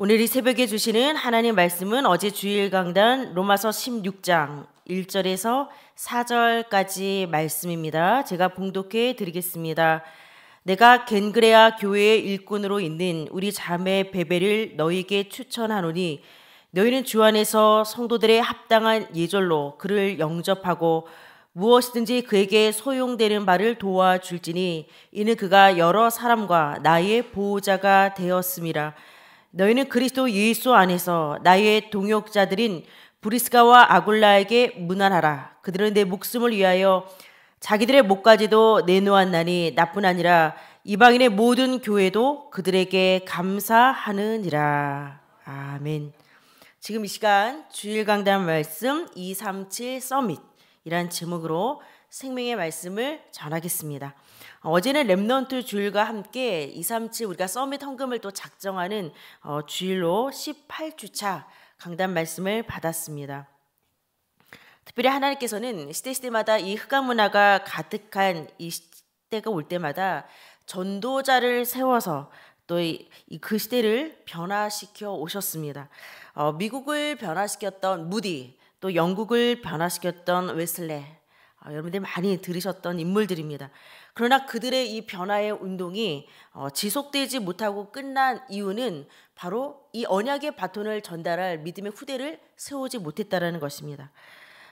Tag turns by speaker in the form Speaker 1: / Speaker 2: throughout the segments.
Speaker 1: 오늘 이 새벽에 주시는 하나님 말씀은 어제 주일 강단 로마서 16장 1절에서 4절까지 말씀입니다. 제가 봉독해 드리겠습니다. 내가 겐그레아 교회의 일꾼으로 있는 우리 자매 베베를 너희에게 추천하노니 너희는 주 안에서 성도들의 합당한 예절로 그를 영접하고 무엇이든지 그에게 소용되는 바를 도와줄지니 이는 그가 여러 사람과 나의 보호자가 되었음이라. 너희는 그리스도 예수 안에서 나의 동역자들인 브리스가와 아굴라에게 문안하라. 그들은 내 목숨을 위하여 자기들의 목까지도 내놓았나니 나뿐 아니라 이방인의 모든 교회도 그들에게 감사하느니라. 아멘. 지금 이 시간 주일 강단 말씀 237 서밋이란 제목으로 생명의 말씀을 전하겠습니다. 어제는 랩넌트 주일과 함께 237 우리가 서밋 헌금을 또 작정하는 어, 주일로 18주차 강단 말씀을 받았습니다. 특별히 하나님께서는 시대시대마다 이 흑암 문화가 가득한 이 시대가 올 때마다 전도자를 세워서 또그 시대를 변화시켜 오셨습니다. 어, 미국을 변화시켰던 무디, 또 영국을 변화시켰던 웨슬레, 어, 여러분들이 많이 들으셨던 인물들입니다. 그러나 그들의 이 변화의 운동이 어, 지속되지 못하고 끝난 이유는 바로 이 언약의 바톤을 전달할 믿음의 후대를 세우지 못했다라는 것입니다.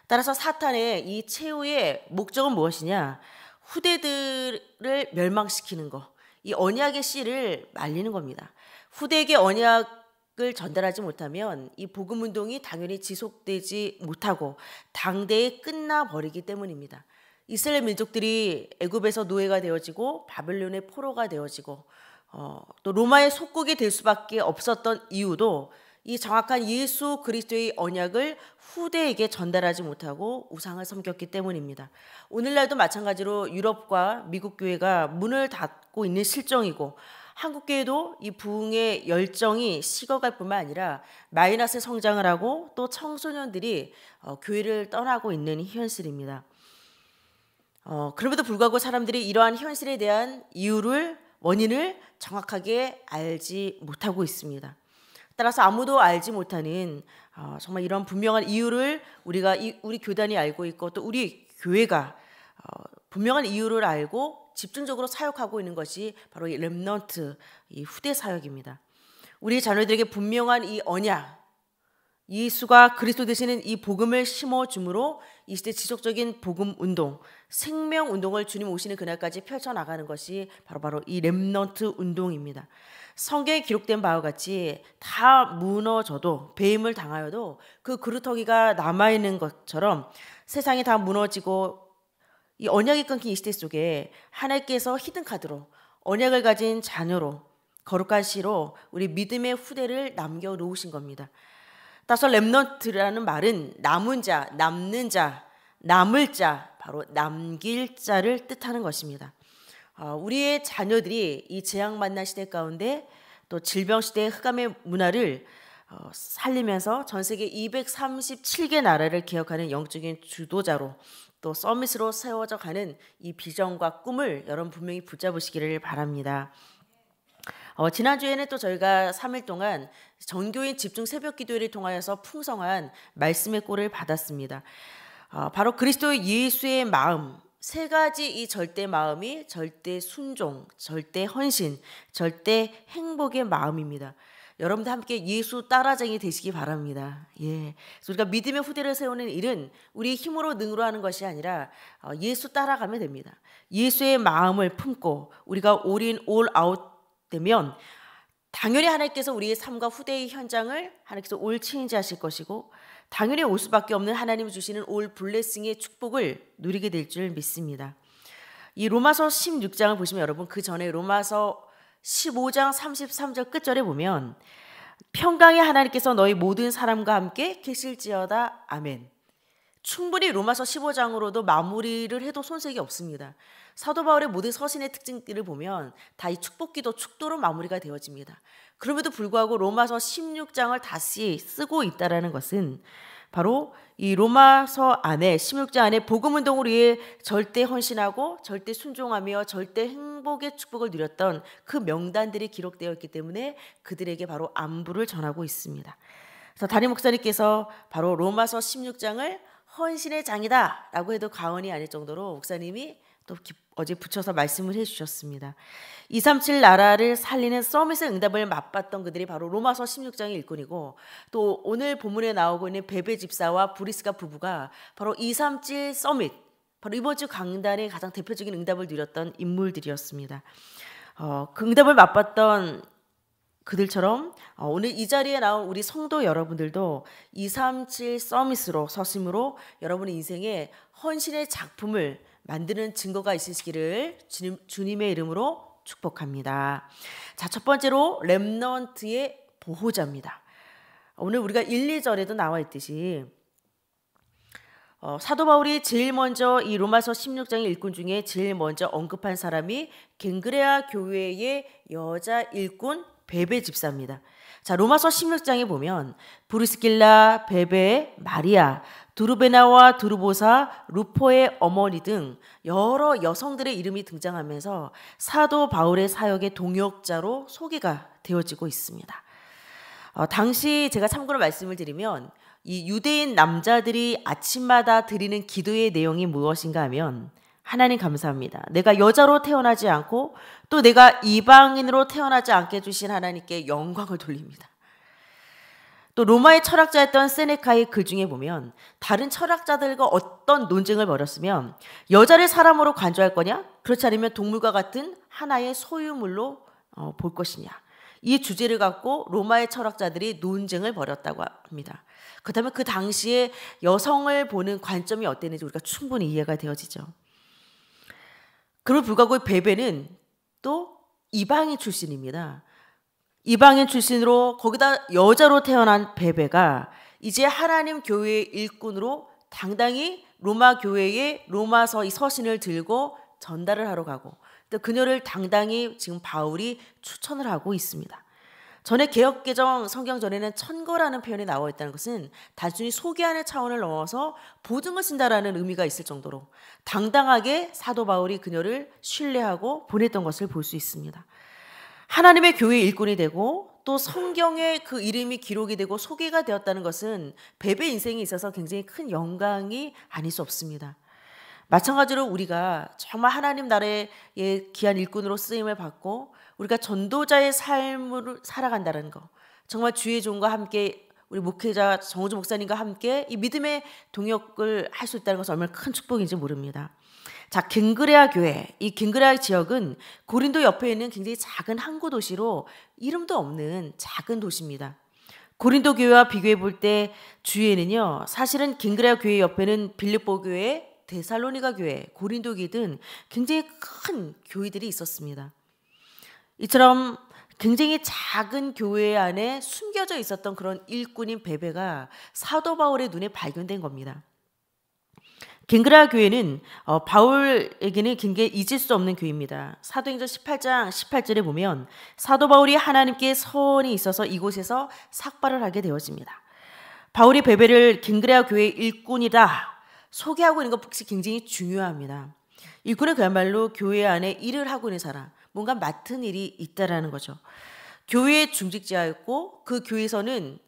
Speaker 1: 따라서 사탄의 이 최후의 목적은 무엇이냐? 후대들을 멸망시키는 거. 이 언약의 씨를 말리는 겁니다. 후대에게 언약 을 전달하지 못하면 이 복음 운동이 당연히 지속되지 못하고 당대에 끝나 버리기 때문입니다. 이스라엘 민족들이 애굽에서 노예가 되어지고 바벨론의 포로가 되어지고 어, 또 로마의 속국이 될 수밖에 없었던 이유도 이 정확한 예수 그리스도의 언약을 후대에게 전달하지 못하고 우상을 섬겼기 때문입니다. 오늘날도 마찬가지로 유럽과 미국 교회가 문을 닫고 있는 실정이고 한국계회도이 부흥의 열정이 식어갈 뿐만 아니라 마이너스 성장을 하고 또 청소년들이 어, 교회를 떠나고 있는 현실입니다. 어, 그럼에도 불구하고 사람들이 이러한 현실에 대한 이유를 원인을 정확하게 알지 못하고 있습니다. 따라서 아무도 알지 못하는 어, 정말 이런 분명한 이유를 우리가 이, 우리 교단이 알고 있고 또 우리 교회가 어, 분명한 이유를 알고 집중적으로 사역하고 있는 것이 바로 이 렘넌트 이 후대 사역입니다. 우리 자녀들에게 분명한 이 언약 예수가 그리스도 되시는 이 복음을 심어 주므로 이 시대 지속적인 복음 운동, 생명 운동을 주님 오시는 그날까지 펼쳐 나가는 것이 바로바로 이 렘넌트 운동입니다. 성경에 기록된 바와 같이 다 무너져도 배임을 당하여도 그 그루터기가 남아 있는 것처럼 세상이 다 무너지고 이 언약이 끊긴 이 시대 속에 하나님께서 히든 카드로 언약을 가진 자녀로 거룩한 씨로 우리 믿음의 후대를 남겨 놓으신 겁니다. 따서 렘넌트라는 말은 남은 자, 남는 자, 남을 자, 바로 남길 자를 뜻하는 것입니다. 아, 우리의 자녀들이 이 재앙 만난 시대 가운데 또 질병 시대의 흑암의 문화를 어, 살리면서 전 세계 237개 나라를 기억하는 영적인 주도자로 또 서밋으로 세워져 가는 이 비전과 꿈을 여러분 분명히 붙잡으시기를 바랍니다. 어, 지난주에는 또 저희가 3일 동안 전교인 집중 새벽 기도회를 통하여서 풍성한 말씀의 꼴을 받았습니다. 어, 바로 그리스도 예수의 마음, 세 가지 이 절대 마음이 절대 순종, 절대 헌신, 절대 행복의 마음입니다. 여러분도 함께 예수 따라쟁이 되시기 바랍니다. 예. 우리가 믿음의 후대를 세우는 일은 우리 힘으로 능으로 하는 것이 아니라 어, 예수 따라가면 됩니다. 예수의 마음을 품고 우리가 올인 올아웃 되면 당연히 하나님께서 우리의 삶과 후대의 현장을 하나님께서 올 체인지 하실 것이고 당연히 올 수밖에 없는 하나님 주시는 올 블레싱의 축복을 누리게 될 줄 믿습니다. 이 로마서 16장을 보시면 여러분 그 전에 로마서 15장 33절 끝절에 보면 평강의 하나님께서 너희 모든 사람과 함께 계실지어다 아멘. 충분히 로마서 15장으로도 마무리를 해도 손색이 없습니다. 사도 바울의 모든 서신의 특징들을 보면 다 이 축복기도 축도로 마무리가 되어집니다. 그럼에도 불구하고 로마서 16장을 다시 쓰고 있다는 것은 바로 이 로마서 안에 1 6장 안에 복음 운동을 위해 절대 헌신하고 절대 순종하며 절대 행복의 축복을 누렸던 그 명단들이 기록되어 있기 때문에 그들에게 바로 안부를 전하고 있습니다. 그래서 다니 목사님께서 바로 로마서 16장을 헌신의 장이다라고 해도 과언이 아닐 정도로 목사님이 또 기뻐 어제 붙여서 말씀을 해주셨습니다. 237 나라를 살리는 서밋의 응답을 맛봤던 그들이 바로 로마서 16장의 일꾼이고 또 오늘 본문에 나오고 있는 베베 집사와 브리스가 부부가 바로 237 서밋 바로 이번 주 강단의 가장 대표적인 응답을 누렸던 인물들이었습니다. 어, 그 응답을 맛봤던 그들처럼 어, 오늘 이 자리에 나온 우리 성도 여러분들도 237 서밋으로 서심으로 여러분의 인생에 헌신의 작품을 만드는 증거가 있으시기를 주님, 주님의 이름으로 축복합니다. 자, 첫 번째로 랩넌트의 보호자입니다. 오늘 우리가 1, 2절에도 나와 있듯이 어, 사도 바울이 제일 먼저 이 로마서 16장의 일꾼 중에 제일 먼저 언급한 사람이 갱그레아 교회의 여자 일꾼 베베 집사입니다. 자, 로마서 16장에 보면 브리스길라, 베베, 마리아, 두르베나와 두르보사, 루포의 어머니 등 여러 여성들의 이름이 등장하면서 사도 바울의 사역의 동역자로 소개가 되어지고 있습니다. 어, 당시 제가 참고로 말씀을 드리면 이 유대인 남자들이 아침마다 드리는 기도의 내용이 무엇인가 하면 하나님 감사합니다. 내가 여자로 태어나지 않고 또 내가 이방인으로 태어나지 않게 해주신 하나님께 영광을 돌립니다. 또 로마의 철학자였던 세네카의 글 그 중에 보면 다른 철학자들과 어떤 논쟁을 벌였으면 여자를 사람으로 간주할 거냐? 그렇지 않으면 동물과 같은 하나의 소유물로 어, 볼 것이냐? 이 주제를 갖고 로마의 철학자들이 논쟁을 벌였다고 합니다. 그렇다면 그 당시에 여성을 보는 관점이 어땠는지 우리가 충분히 이해가 되어지죠. 그럼 불구하고 베베는 또 이방인 출신입니다. 이방인 출신으로 거기다 여자로 태어난 베베가 이제 하나님 교회의 일꾼으로 당당히 로마 교회의 로마서 이 서신을 들고 전달을 하러 가고 또 그녀를 당당히 지금 바울이 추천을 하고 있습니다. 전에 개혁개정 성경 전에는 천거라는 표현이 나와 있다는 것은 단순히 소개하는 차원을 넘어서 보증을 쓴다라는 의미가 있을 정도로 당당하게 사도 바울이 그녀를 신뢰하고 보냈던 것을 볼 수 있습니다. 하나님의 교회 일꾼이 되고 또 성경에 그 이름이 기록이 되고 소개가 되었다는 것은 베베 인생에 있어서 굉장히 큰 영광이 아닐 수 없습니다. 마찬가지로 우리가 정말 하나님 나라의 귀한 일꾼으로 쓰임을 받고 우리가 전도자의 삶을 살아간다는 것, 정말 주의 종과 함께 우리 목회자 정우주 목사님과 함께 이 믿음의 동역을 할 수 있다는 것은 얼마나 큰 축복인지 모릅니다. 자, 갱그레아 교회. 이 갱그레아 지역은 고린도 옆에 있는 굉장히 작은 항구 도시로 이름도 없는 작은 도시입니다. 고린도 교회와 비교해 볼 때 주위에는요, 사실은 갱그레아 교회 옆에는 빌립보 교회, 데살로니가 교회, 고린도기 등 굉장히 큰 교회들이 있었습니다. 이처럼 굉장히 작은 교회 안에 숨겨져 있었던 그런 일꾼인 베베가 사도 바울의 눈에 발견된 겁니다. 갱그라 교회는 어, 바울에게는 굉장히 잊을 수 없는 교회입니다. 사도행전 18장 18절에 보면 사도 바울이 하나님께 선이 있어서 이곳에서 삭발을 하게 되어집니다. 바울이 베베를 갱그라 교회 일꾼이다 소개하고 있는 것 역시 굉장히 중요합니다. 일꾼은 그야말로 교회 안에 일을 하고 있는 사람, 뭔가 맡은 일이 있다라는 거죠. 교회의 중직자였고 그 교회에서는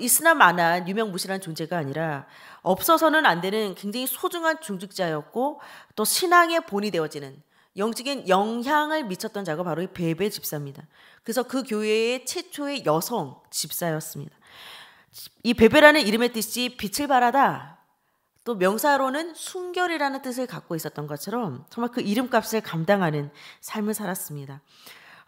Speaker 1: 있으나 어, 마나 유명무실한 존재가 아니라 없어서는 안 되는 굉장히 소중한 중직자였고 또 신앙의 본이 되어지는 영적인 영향을 미쳤던 자가 바로 이 베베 집사입니다. 그래서 그 교회의 최초의 여성 집사였습니다. 이 베베라는 이름의 뜻이 빛을 발하다 또 명사로는 순결이라는 뜻을 갖고 있었던 것처럼 정말 그 이름값을 감당하는 삶을 살았습니다.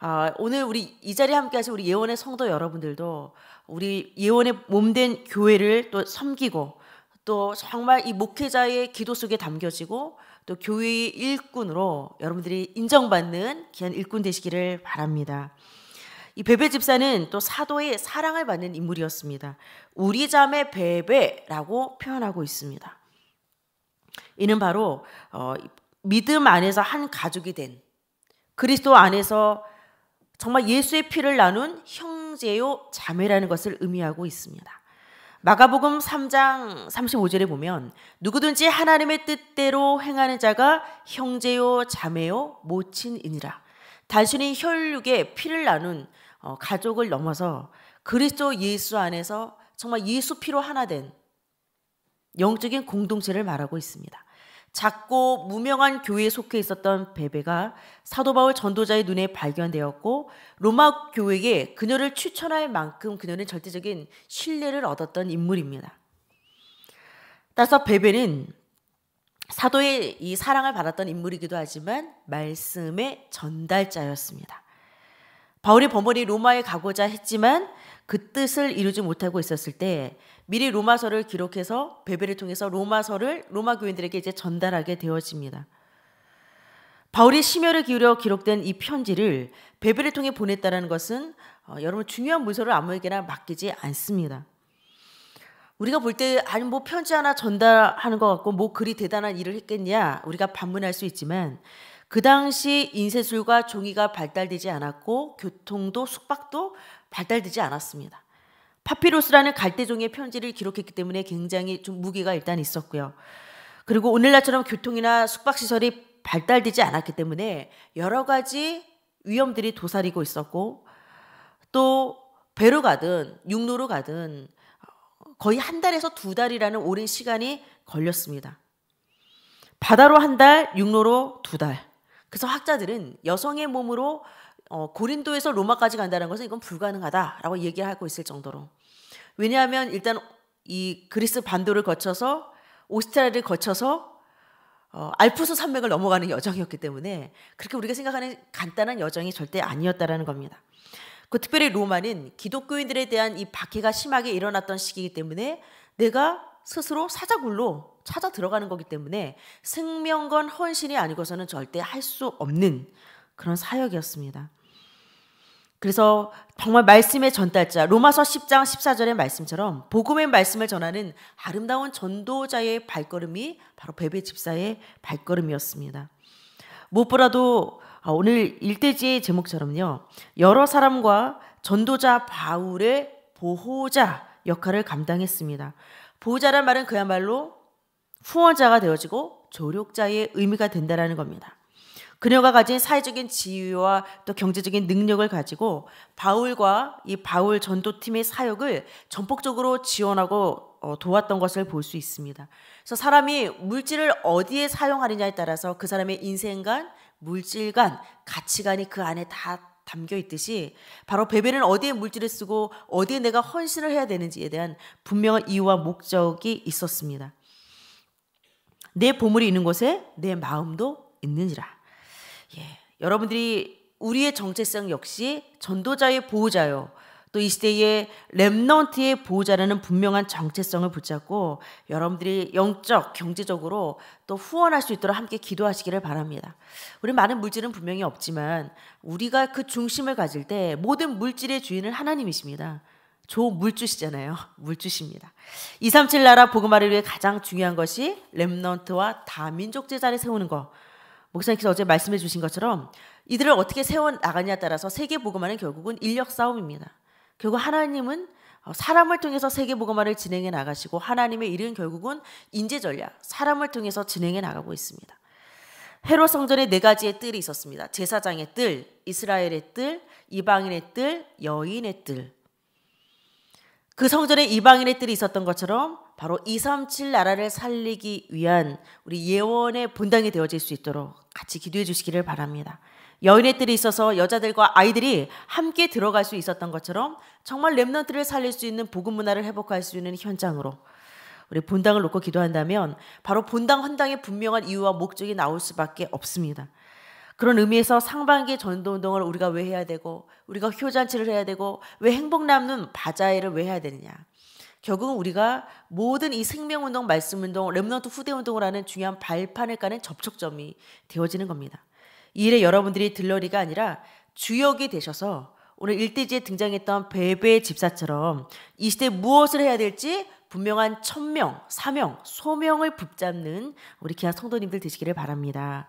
Speaker 1: 아, 오늘 우리 이 자리에 함께 하신 우리 예원의 성도 여러분들도 우리 예원의 몸된 교회를 또 섬기고 또 정말 이 목회자의 기도 속에 담겨지고 또 교회의 일꾼으로 여러분들이 인정받는 귀한 일꾼 되시기를 바랍니다. 이 베베 집사는 또 사도의 사랑을 받는 인물이었습니다. 우리 자매 베베라고 표현하고 있습니다. 이는 바로 어, 믿음 안에서 한 가족이 된 그리스도 안에서 정말 예수의 피를 나눈 형제요 자매라는 것을 의미하고 있습니다. 마가복음 3장 35절에 보면 누구든지 하나님의 뜻대로 행하는 자가 형제요 자매요 모친이니라. 단순히 혈육의 피를 나눈 어, 가족을 넘어서 그리스도 예수 안에서 정말 예수 피로 하나 된 영적인 공동체를 말하고 있습니다. 작고 무명한 교회에 속해 있었던 베베가 사도 바울 전도자의 눈에 발견되었고 로마 교회에 그녀를 추천할 만큼 그녀는 절대적인 신뢰를 얻었던 인물입니다. 따라서 베베는 사도의 이 사랑을 받았던 인물이기도 하지만 말씀의 전달자였습니다. 바울이 번번이 로마에 가고자 했지만 그 뜻을 이루지 못하고 있었을 때 미리 로마서를 기록해서 베베를 통해서 로마서를 로마 교인들에게 이제 전달하게 되어집니다. 바울이 심혈을 기울여 기록된 이 편지를 베베를 통해 보냈다는 것은 어, 여러분 중요한 문서를 아무에게나 맡기지 않습니다. 우리가 볼 때 아니 뭐 편지 하나 전달하는 것 같고 뭐 그리 대단한 일을 했겠냐 우리가 반문할 수 있지만 그 당시 인쇄술과 종이가 발달되지 않았고 교통도 숙박도 발달되지 않았습니다. 파피루스라는 갈대종의 편지를 기록했기 때문에 굉장히 좀 무게가 일단 있었고요. 그리고 오늘날처럼 교통이나 숙박시설이 발달되지 않았기 때문에 여러 가지 위험들이 도사리고 있었고 또 배로 가든 육로로 가든 거의 한 달에서 두 달이라는 오랜 시간이 걸렸습니다. 바다로 한 달, 육로로 두 달. 그래서 학자들은 여성의 몸으로 어, 고린도에서 로마까지 간다는 것은 이건 불가능하다라고 얘기하고 있을 정도로 왜냐하면 일단 이 그리스 반도를 거쳐서 오스트리아를 거쳐서 어, 알프스 산맥을 넘어가는 여정이었기 때문에 그렇게 우리가 생각하는 간단한 여정이 절대 아니었다라는 겁니다. 그 특별히 로마는 기독교인들에 대한 이 박해가 심하게 일어났던 시기이기 때문에 내가 스스로 사자굴로 찾아 들어가는 거기 때문에 생명건 헌신이 아니고서는 절대 할 수 없는 그런 사역이었습니다. 그래서 정말 말씀의 전달자 로마서 10장 14절의 말씀처럼 복음의 말씀을 전하는 아름다운 전도자의 발걸음이 바로 베베 집사의 발걸음이었습니다. 무엇보다도 아, 오늘 일대지의 제목처럼요. 여러 사람과 전도자 바울의 보호자 역할을 감당했습니다. 보호자란 말은 그야말로 후원자가 되어지고 조력자의 의미가 된다라는 겁니다. 그녀가 가진 사회적인 지위와 또 경제적인 능력을 가지고 바울과 이 바울 전도팀의 사역을 전폭적으로 지원하고 어, 도왔던 것을 볼 수 있습니다. 그래서 사람이 물질을 어디에 사용하느냐에 따라서 그 사람의 인생관, 물질관, 가치관이 그 안에 다 담겨 있듯이 바로 베베는 어디에 물질을 쓰고 어디에 내가 헌신을 해야 되는지에 대한 분명한 이유와 목적이 있었습니다. 내 보물이 있는 곳에 내 마음도 있는지라 예, 여러분들이 우리의 정체성 역시 전도자의 보호자요. 또 이 시대의 렘넌트의 보호자라는 분명한 정체성을 붙잡고 여러분들이 영적, 경제적으로 또 후원할 수 있도록 함께 기도하시기를 바랍니다. 우리 많은 물질은 분명히 없지만 우리가 그 중심을 가질 때 모든 물질의 주인은 하나님이십니다. 조 물주시잖아요. 물주십니다. 237 나라 보음화를 위해 가장 중요한 것이 렘넌트와 다민족 제자를 세우는 것. 목사님께서 어제 말씀해 주신 것처럼 이들을 어떻게 세워 나가냐에 따라서 세계 보음화는 결국은 인력 싸움입니다. 결국 하나님은 어, 사람을 통해서 세계 복음화를 진행해 나가시고 하나님의 일은 결국은 인재 전략, 사람을 통해서 진행해 나가고 있습니다. 헤롯 성전에 네 가지의 뜰이 있었습니다. 제사장의 뜰, 이스라엘의 뜰, 이방인의 뜰, 여인의 뜰. 그 성전에 이방인의 뜰이 있었던 것처럼 바로 237 나라를 살리기 위한 우리 예원의 본당이 되어질 수 있도록 같이 기도해 주시기를 바랍니다. 여인의 뜰이 있어서 여자들과 아이들이 함께 들어갈 수 있었던 것처럼 정말 랩런트를 살릴 수 있는 복음 문화를 회복할 수 있는 현장으로 우리 본당을 놓고 기도한다면 바로 본당 헌당의 분명한 이유와 목적이 나올 수밖에 없습니다. 그런 의미에서 상반기 전도운동을 우리가 왜 해야 되고 우리가 효잔치를 해야 되고 왜 행복 남는 바자회를 왜 해야 되느냐 결국은 우리가 모든 이 생명운동, 말씀운동, 렘넌트 후대운동을 하는 중요한 발판을 까는 접촉점이 되어지는 겁니다. 이 일에 여러분들이 들러리가 아니라 주역이 되셔서 오늘 일대지에 등장했던 베베 집사처럼 이 시대 무엇을 해야 될지 분명한 천명, 사명, 소명을 붙잡는 우리 귀한 성도님들 되시기를 바랍니다.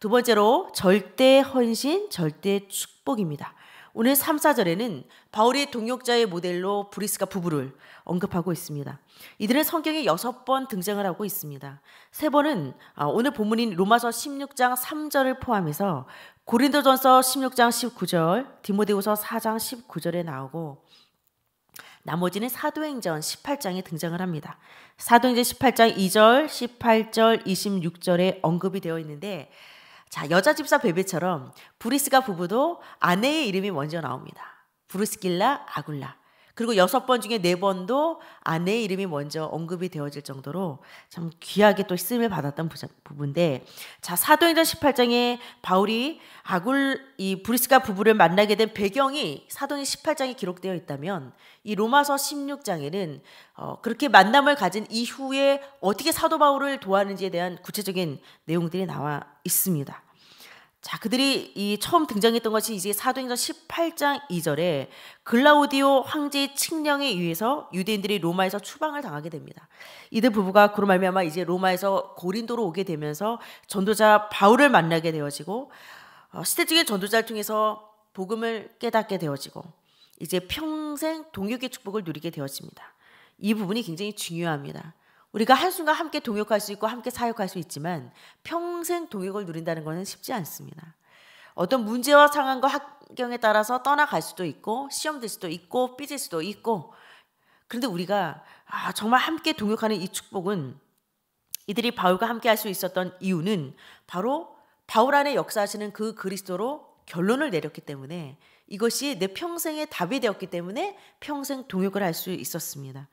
Speaker 1: 두 번째로 절대 헌신, 절대 축복입니다. 오늘 3, 4절에는 바울의 동역자의 모델로 브리스가 부부를 언급하고 있습니다. 이들은 성경에 여섯 번 등장을 하고 있습니다. 세 번은 아, 오늘 본문인 로마서 16장 3절을 포함해서 고린도전서 16장 19절, 디모데후서 4장 19절에 나오고 나머지는 사도행전 18장에 등장을 합니다. 사도행전 18장 2절, 18절, 26절에 언급이 되어 있는데 자, 여자 집사 베베처럼 브리스가 부부도 아내의 이름이 먼저 나옵니다. 브루스길라 아굴라. 그리고 여섯 번 중에 네 번도 아내의 이름이 먼저 언급이 되어질 정도로 참 귀하게 또 쓰임을 받았던 부분인데 자 사도행전 18장에 바울이 아굴 이 브리스가 부부를 만나게 된 배경이 사도행 18장에 기록되어 있다면 이 로마서 16장에는 어, 그렇게 만남을 가진 이후에 어떻게 사도 바울을 도왔는지에 대한 구체적인 내용들이 나와 있습니다. 자, 그들이 이 처음 등장했던 것이 이제 사도행전 18장 2절에 글라우디오 황제의 칙령에 의해서 유대인들이 로마에서 추방을 당하게 됩니다. 이들 부부가 그로 말미암아 이제 로마에서 고린도로 오게 되면서 전도자 바울을 만나게 되어지고 어, 시대적인 전도자를 통해서 복음을 깨닫게 되어지고 이제 평생 동역의 축복을 누리게 되어집니다. 이 부분이 굉장히 중요합니다. 우리가 한순간 함께 동역할 수 있고 함께 사역할 수 있지만 평생 동역을 누린다는 것은 쉽지 않습니다. 어떤 문제와 상황과 환경에 따라서 떠나갈 수도 있고 시험될 수도 있고 삐질 수도 있고 그런데 우리가 아, 정말 함께 동역하는 이 축복은 이들이 바울과 함께 할 수 있었던 이유는 바로 바울 안에 역사하시는 그 그리스도로 결론을 내렸기 때문에 이것이 내 평생의 답이 되었기 때문에 평생 동역을 할 수 있었습니다.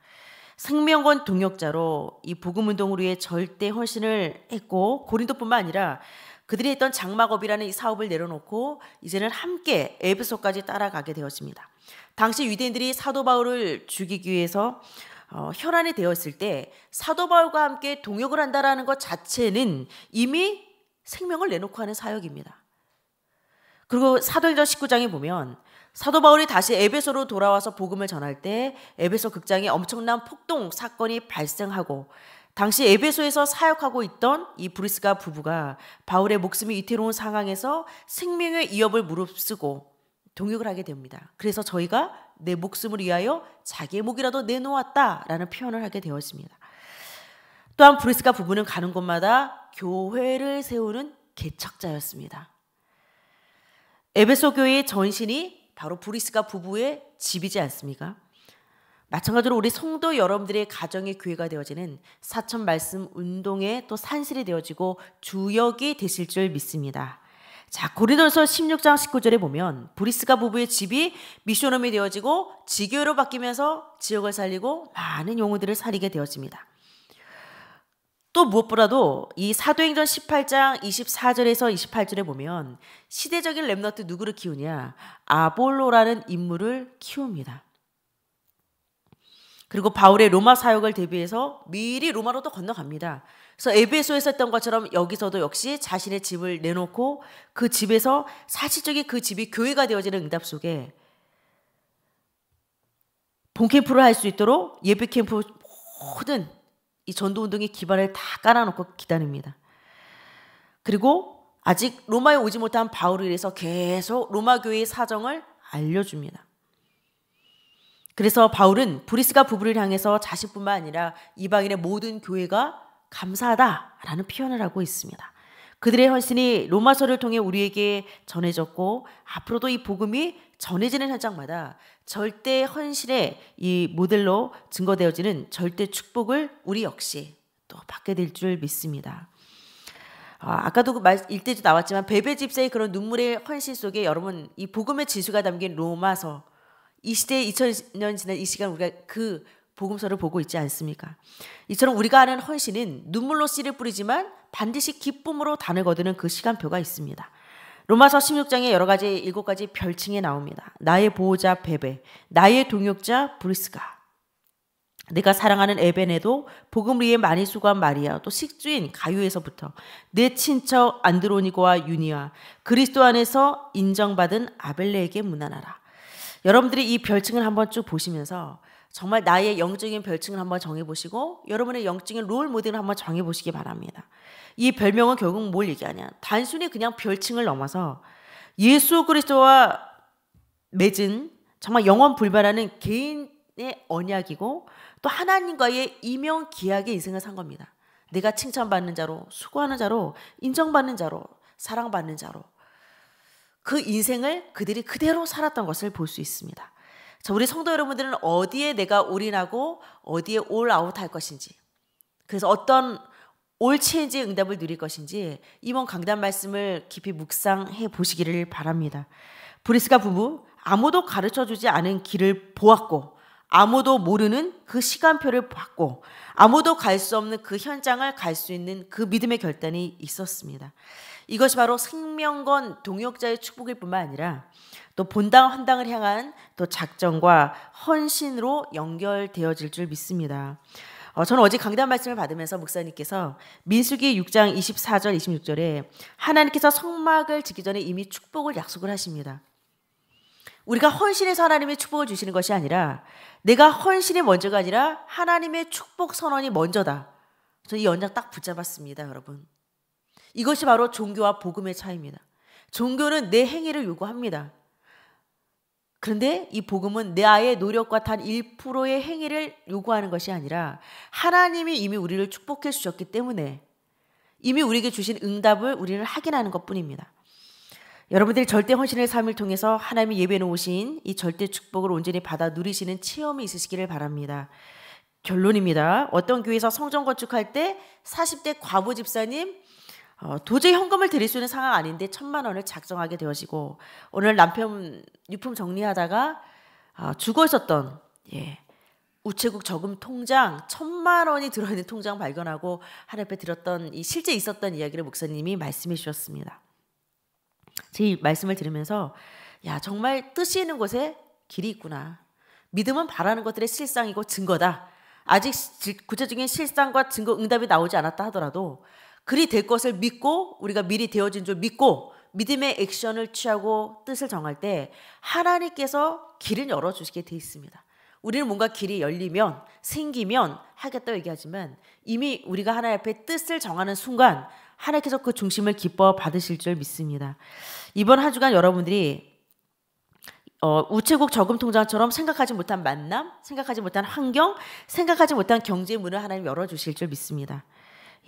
Speaker 1: 생명권 동역자로 이 복음 운동을 위해 절대 헌신을 했고 고린도뿐만 아니라 그들이 했던 장막업이라는 이 사업을 내려놓고 이제는 함께 에베소까지 따라가게 되었습니다. 당시 유대인들이 사도 바울을 죽이기 위해서 어, 혈안이 되었을 때 사도 바울과 함께 동역을 한다라는 것 자체는 이미 생명을 내놓고 하는 사역입니다. 그리고 사도행전 19장에 보면 사도 바울이 다시 에베소로 돌아와서 복음을 전할 때 에베소 극장에 엄청난 폭동 사건이 발생하고 당시 에베소에서 사역하고 있던 이 브리스가 부부가 바울의 목숨이 이태로운 상황에서 생명의 위협을 무릅쓰고 동역을 하게 됩니다. 그래서 저희가 내 목숨을 위하여 자기의 목이라도 내놓았다라는 표현을 하게 되었습니다. 또한 브리스가 부부는 가는 곳마다 교회를 세우는 개척자였습니다. 에베소 교회의 전신이 바로 브리스가 부부의 집이지 않습니까? 마찬가지로 우리 성도 여러분들의 가정의 교회가 되어지는 사천 말씀 운동의 또 산실이 되어지고 주역이 되실 줄 믿습니다. 자, 고린도서 16장 19절에 보면 브리스가 부부의 집이 미션홈이 되어지고 지교로 바뀌면서 지역을 살리고 많은 용어들을 살리게 되어집니다. 또 무엇보다도 이 사도행전 18장 24절에서 28절에 보면 시대적인 렘너트 누구를 키우냐? 아볼로라는 인물을 키웁니다. 그리고 바울의 로마 사역을 대비해서 미리 로마로 도 건너갑니다. 그래서 에베소에서 했던 것처럼 여기서도 역시 자신의 집을 내놓고 그 집에서 사실적인 그 집이 교회가 되어지는 응답 속에 본 캠프를 할 수 있도록 예비 캠프 모든 이 전도 운동의 기반을 다 깔아놓고 기다립니다. 그리고 아직 로마에 오지 못한 바울을 위해서 계속 로마 교회의 사정을 알려줍니다. 그래서 바울은 브리스가 부부를 향해서 자신뿐만 아니라 이방인의 모든 교회가 감사하다라는 표현을 하고 있습니다. 그들의 헌신이 로마서를 통해 우리에게 전해졌고 앞으로도 이 복음이 전해지는 현장마다 절대 헌신의 이 모델로 증거되어지는 절대 축복을 우리 역시 또 받게 될 줄 믿습니다. 아, 아까도 그 일대도 나왔지만 베베 집사의 그런 눈물의 헌신 속에 여러분 이 복음의 지수가 담긴 로마서 이 시대 2000년 지난 이 시간 우리가 그 복음서를 보고 있지 않습니까? 이처럼 우리가 아는 헌신은 눈물로 씨를 뿌리지만 반드시 기쁨으로 단을 거두는 그 시간표가 있습니다. 로마서 16장에 여러 가지 일곱 가지 별칭이 나옵니다. 나의 보호자 베베, 나의 동역자 브리스가, 내가 사랑하는 에벤에도 복음 위에 많이 수고한 마리아, 또 식주인 가유에서부터 내 친척 안드로니고와 유니와 그리스도 안에서 인정받은 아벨레에게 문안하라. 여러분들이 이 별칭을 한번 쭉 보시면서 정말 나의 영적인 별칭을 한번 정해보시고 여러분의 영적인 롤 모델을 한번 정해보시기 바랍니다. 이 별명은 결국 뭘 얘기하냐. 단순히 그냥 별칭을 넘어서 예수 그리스도와 맺은 정말 영원 불발하는 개인의 언약이고 또 하나님과의 이명 기약의 인생을 산 겁니다. 내가 칭찬받는 자로, 수고하는 자로, 인정받는 자로, 사랑받는 자로 그 인생을 그들이 그대로 살았던 것을 볼 수 있습니다. 자, 우리 성도 여러분들은 어디에 내가 올인하고 어디에 올아웃 할 것인지 그래서 어떤 올체인지 의 응답을 누릴 것인지 이번 강단 말씀을 깊이 묵상해 보시기를 바랍니다. 브리스가 부부 아무도 가르쳐 주지 않은 길을 보았고 아무도 모르는 그 시간표를 봤고 아무도 갈 수 없는 그 현장을 갈 수 있는 그 믿음의 결단이 있었습니다. 이것이 바로 생명건 동역자의 축복일 뿐만 아니라 또 본당 헌당을 향한 또 작전과 헌신으로 연결되어질 줄 믿습니다. 어, 저는 어제 강단 말씀을 받으면서 목사님께서 민수기 6장 24절 26절에 하나님께서 성막을 짓기 전에 이미 축복을 약속을 하십니다. 우리가 헌신해서 하나님의 축복을 주시는 것이 아니라 내가 헌신이 먼저가 아니라 하나님의 축복 선언이 먼저다. 저이 연장 딱 붙잡았습니다, 여러분. 이것이 바로 종교와 복음의 차이입니다. 종교는 내 행위를 요구합니다. 그런데 이 복음은 내 아의 노력과 단 1%의 행위를 요구하는 것이 아니라 하나님이 이미 우리를 축복해 주셨기 때문에 이미 우리에게 주신 응답을 우리는 확인하는 것 뿐입니다. 여러분들이 절대 헌신의 삶을 통해서 하나님이 예배 놓으신 이 절대 축복을 온전히 받아 누리시는 체험이 있으시기를 바랍니다. 결론입니다. 어떤 교회에서 성전 건축할 때 40대 과부 집사님 어, 도저히 현금을 드릴 수 있는 상황 아닌데 천만 원을 작정하게 되어지고 오늘 남편 유품 정리하다가 어, 죽어 있었던 예, 우체국 저금 통장 천만 원이 들어있는 통장 발견하고 한나 앞에 들었던이 실제 있었던 이야기를 목사님이 말씀해 주셨습니다. 제 말씀을 들으면서 야 정말 뜻이 있는 곳에 길이 있구나. 믿음은 바라는 것들의 실상이고 증거다. 아직 구체적인 실상과 증거 응답이 나오지 않았다 하더라도 그리 될 것을 믿고 우리가 미리 되어진 줄 믿고 믿음의 액션을 취하고 뜻을 정할 때 하나님께서 길을 열어주시게 돼 있습니다. 우리는 뭔가 길이 열리면 생기면 하겠다고 얘기하지만 이미 우리가 하나님 앞에 뜻을 정하는 순간 하나님께서 그 중심을 기뻐 받으실 줄 믿습니다. 이번 한 주간 여러분들이 어, 우체국 저금 통장처럼 생각하지 못한 만남, 생각하지 못한 환경, 생각하지 못한 경제 문을 하나님 열어주실 줄 믿습니다.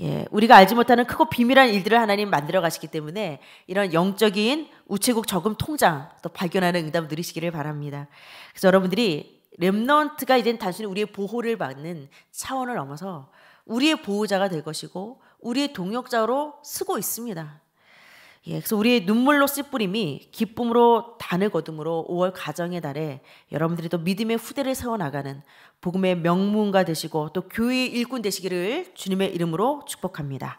Speaker 1: 예, 우리가 알지 못하는 크고 비밀한 일들을 하나님 만들어 가시기 때문에 이런 영적인 우체국 저금 통장 또 발견하는 응답 누리시기를 바랍니다. 그래서 여러분들이 렘넌트가 이젠 단순히 우리의 보호를 받는 차원을 넘어서 우리의 보호자가 될 것이고 우리의 동역자로 쓰고 있습니다. 예, 그래서 우리의 눈물로 씨뿌림이 기쁨으로 단을 거둠으로 5월 가정의 달에 여러분들이 또 믿음의 후대를 세워나가는 복음의 명문가 되시고 또 교회 의 일꾼 되시기를 주님의 이름으로 축복합니다.